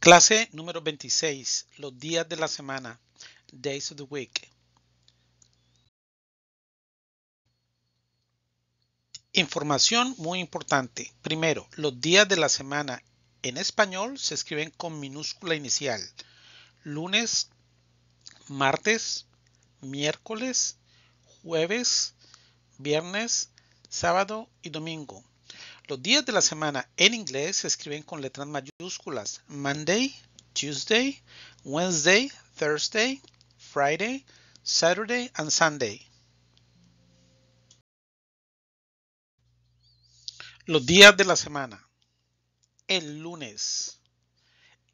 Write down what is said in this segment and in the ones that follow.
Clase número 26. Los días de la semana. Days of the week. Información muy importante. Primero, los días de la semana en español se escriben con minúscula inicial. Lunes, martes, miércoles, jueves, viernes, sábado y domingo. Los días de la semana en inglés se escriben con letras mayúsculas. Monday, Tuesday, Wednesday, Thursday, Friday, Saturday and Sunday. Los días de la semana. El lunes,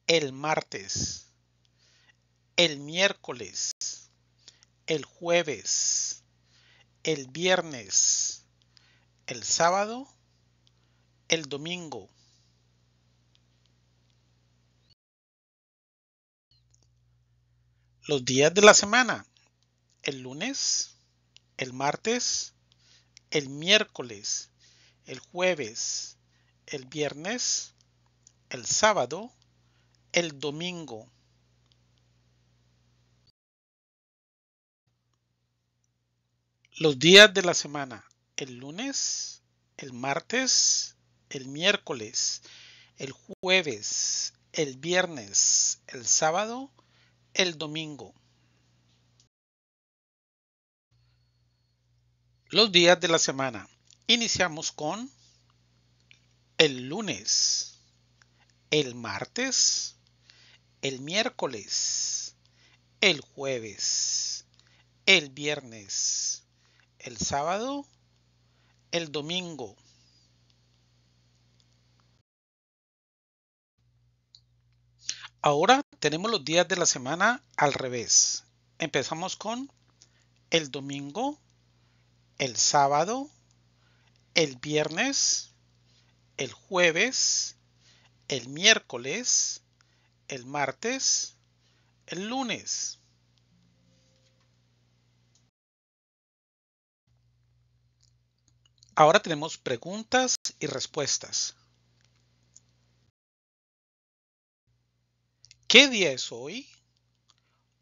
el martes, el miércoles, el jueves, el viernes, el sábado el domingo. Los días de la semana. El lunes, el martes, el miércoles, el jueves, el viernes, el sábado, el domingo. Los días de la semana. El lunes, el martes, el miércoles, el jueves, el viernes, el sábado, el domingo. Los días de la semana. Iniciamos con el lunes, el martes, el miércoles, el jueves, el viernes, el sábado, el domingo. Ahora tenemos los días de la semana al revés. Empezamos con el domingo, el sábado, el viernes, el jueves, el miércoles, el martes, el lunes. Ahora tenemos preguntas y respuestas. ¿Qué día es hoy?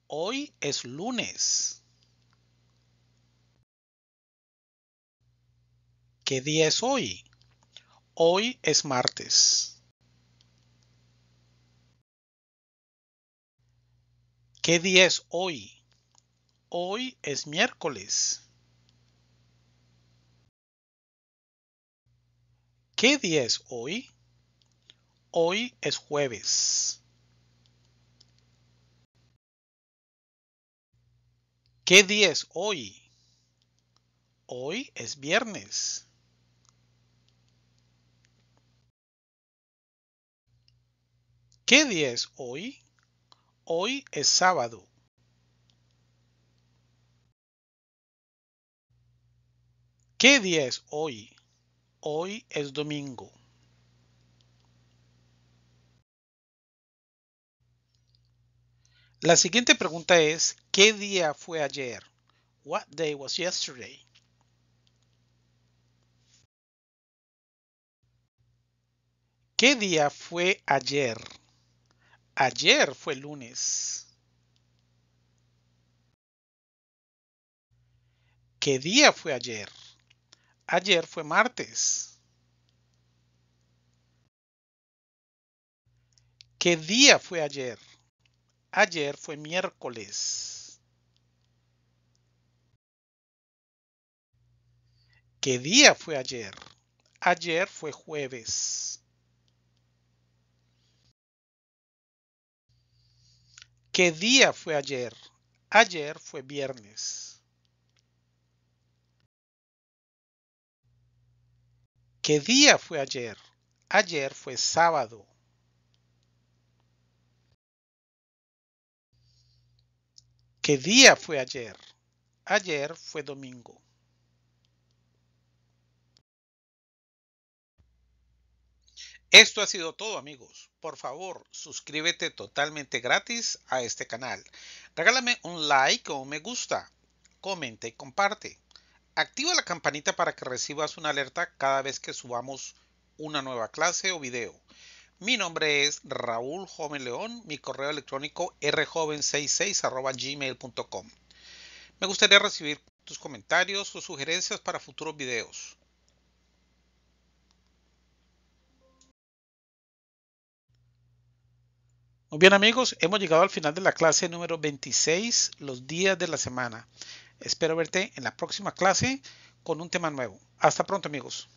Hoy es lunes. ¿Qué día es hoy? Hoy es martes. ¿Qué día es hoy? Hoy es miércoles. ¿Qué día es hoy? Hoy es jueves. ¿Qué día es hoy? Hoy es viernes. ¿Qué día es hoy? Hoy es sábado. ¿Qué día es hoy? Hoy es domingo. La siguiente pregunta es, ¿qué día fue ayer? What day was yesterday? ¿Qué día fue ayer? Ayer fue lunes. ¿Qué día fue ayer? Ayer fue martes. ¿Qué día fue ayer? Ayer fue miércoles. ¿Qué día fue ayer? Ayer fue jueves. ¿Qué día fue ayer? Ayer fue viernes. ¿Qué día fue ayer? Ayer fue sábado. ¿Qué día fue ayer? Ayer fue domingo. Esto ha sido todo amigos. Por favor, suscríbete totalmente gratis a este canal. Regálame un like o un me gusta. Comenta y comparte. Activa la campanita para que recibas una alerta cada vez que subamos una nueva clase o video. Mi nombre es Raúl Joven León, mi correo electrónico rjoven66 Me gustaría recibir tus comentarios o sugerencias para futuros videos. Muy bien amigos, hemos llegado al final de la clase número 26, los días de la semana. Espero verte en la próxima clase con un tema nuevo. Hasta pronto amigos.